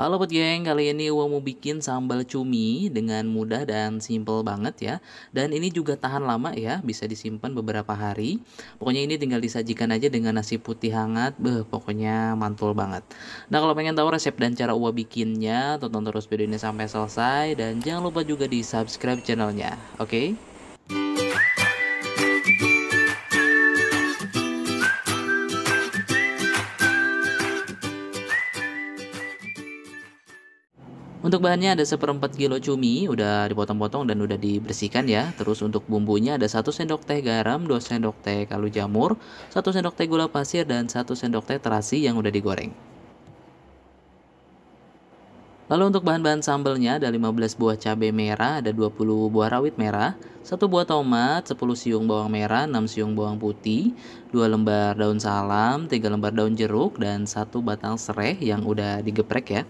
Halo buat geng, kali ini gue mau bikin sambal cumi dengan mudah dan simple banget ya. Dan ini juga tahan lama ya, bisa disimpan beberapa hari. Pokoknya ini tinggal disajikan aja dengan nasi putih hangat, beh pokoknya mantul banget. Nah kalau pengen tahu resep dan cara gue bikinnya, tonton terus video ini sampai selesai. Dan jangan lupa juga di subscribe channelnya, oke? Okay? Untuk bahannya ada seperempat kilo cumi, udah dipotong-potong dan udah dibersihkan ya. Terus untuk bumbunya ada 1 sendok teh garam, 2 sendok teh kalu jamur, 1 sendok teh gula pasir, dan 1 sendok teh terasi yang udah digoreng. Lalu untuk bahan-bahan sambelnya ada 15 buah cabai merah, ada 20 buah rawit merah, 1 buah tomat, 10 siung bawang merah, 6 siung bawang putih, 2 lembar daun salam, 3 lembar daun jeruk, dan 1 batang serai yang udah digeprek ya.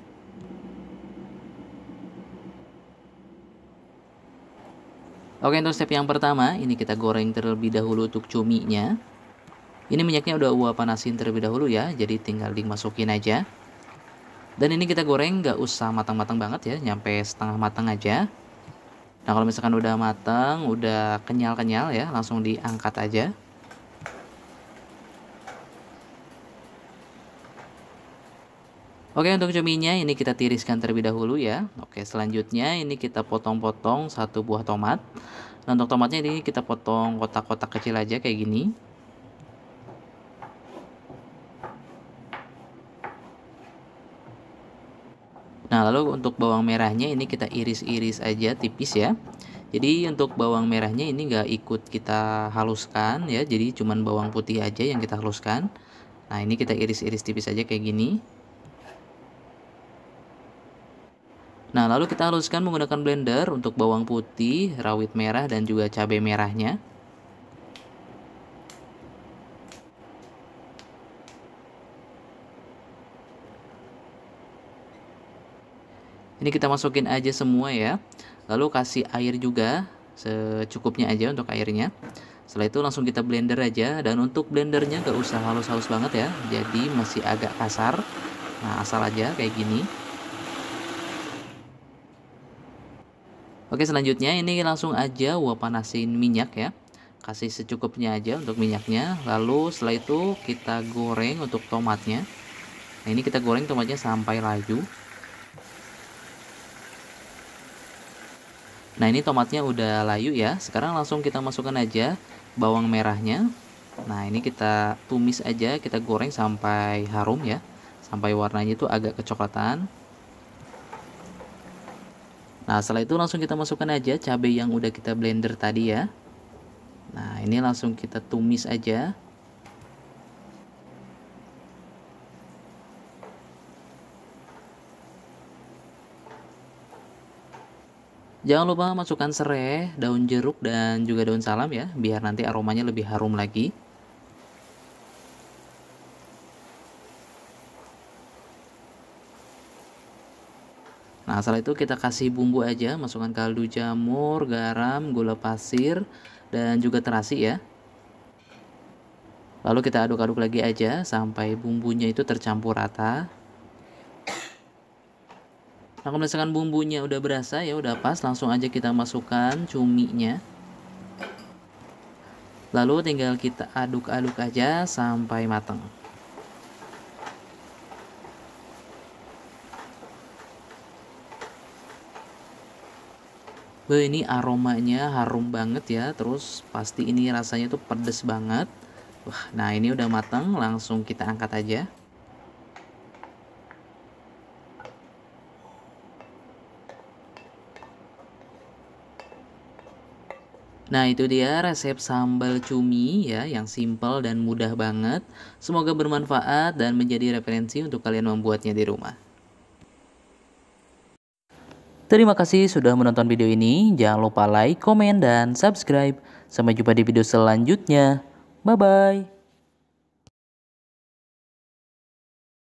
Oke untuk step yang pertama ini kita goreng terlebih dahulu untuk cuminya. Ini minyaknya udah uap panasin terlebih dahulu ya, jadi tinggal dimasukin aja. Dan ini kita goreng gak usah matang-matang banget ya, nyampe setengah matang aja. Nah kalau misalkan udah matang, udah kenyal-kenyal ya, langsung diangkat aja. Oke untuk cuminya ini kita tiriskan terlebih dahulu ya Oke selanjutnya ini kita potong-potong satu buah tomat Nah untuk tomatnya ini kita potong kotak-kotak kecil aja kayak gini Nah lalu untuk bawang merahnya ini kita iris-iris aja tipis ya Jadi untuk bawang merahnya ini nggak ikut kita haluskan ya Jadi cuman bawang putih aja yang kita haluskan Nah ini kita iris-iris tipis aja kayak gini Nah, lalu kita haluskan menggunakan blender untuk bawang putih, rawit merah, dan juga cabai merahnya. Ini kita masukin aja semua ya. Lalu kasih air juga, secukupnya aja untuk airnya. Setelah itu langsung kita blender aja. Dan untuk blendernya gak usah halus-halus banget ya. Jadi masih agak kasar. Nah, asal aja kayak gini. Oke selanjutnya ini langsung aja gua panasin minyak ya kasih secukupnya aja untuk minyaknya lalu setelah itu kita goreng untuk tomatnya nah ini kita goreng tomatnya sampai layu nah ini tomatnya udah layu ya sekarang langsung kita masukkan aja bawang merahnya nah ini kita tumis aja kita goreng sampai harum ya sampai warnanya itu agak kecoklatan Nah setelah itu langsung kita masukkan aja cabai yang udah kita blender tadi ya. Nah ini langsung kita tumis aja. Jangan lupa masukkan serai, daun jeruk, dan juga daun salam ya, biar nanti aromanya lebih harum lagi. Nah, setelah itu kita kasih bumbu aja, masukkan kaldu jamur, garam, gula pasir, dan juga terasi ya. Lalu kita aduk-aduk lagi aja sampai bumbunya itu tercampur rata. Nah, kalau misalkan bumbunya udah berasa ya udah pas, langsung aja kita masukkan cuminya. Lalu tinggal kita aduk-aduk aja sampai matang. Be, ini aromanya harum banget ya. Terus pasti ini rasanya tuh pedes banget. Wah, nah ini udah matang, langsung kita angkat aja. Nah itu dia resep sambal cumi ya yang simple dan mudah banget. Semoga bermanfaat dan menjadi referensi untuk kalian membuatnya di rumah. Terima kasih sudah menonton video ini. Jangan lupa like, komen, dan subscribe. Sampai jumpa di video selanjutnya. Bye-bye.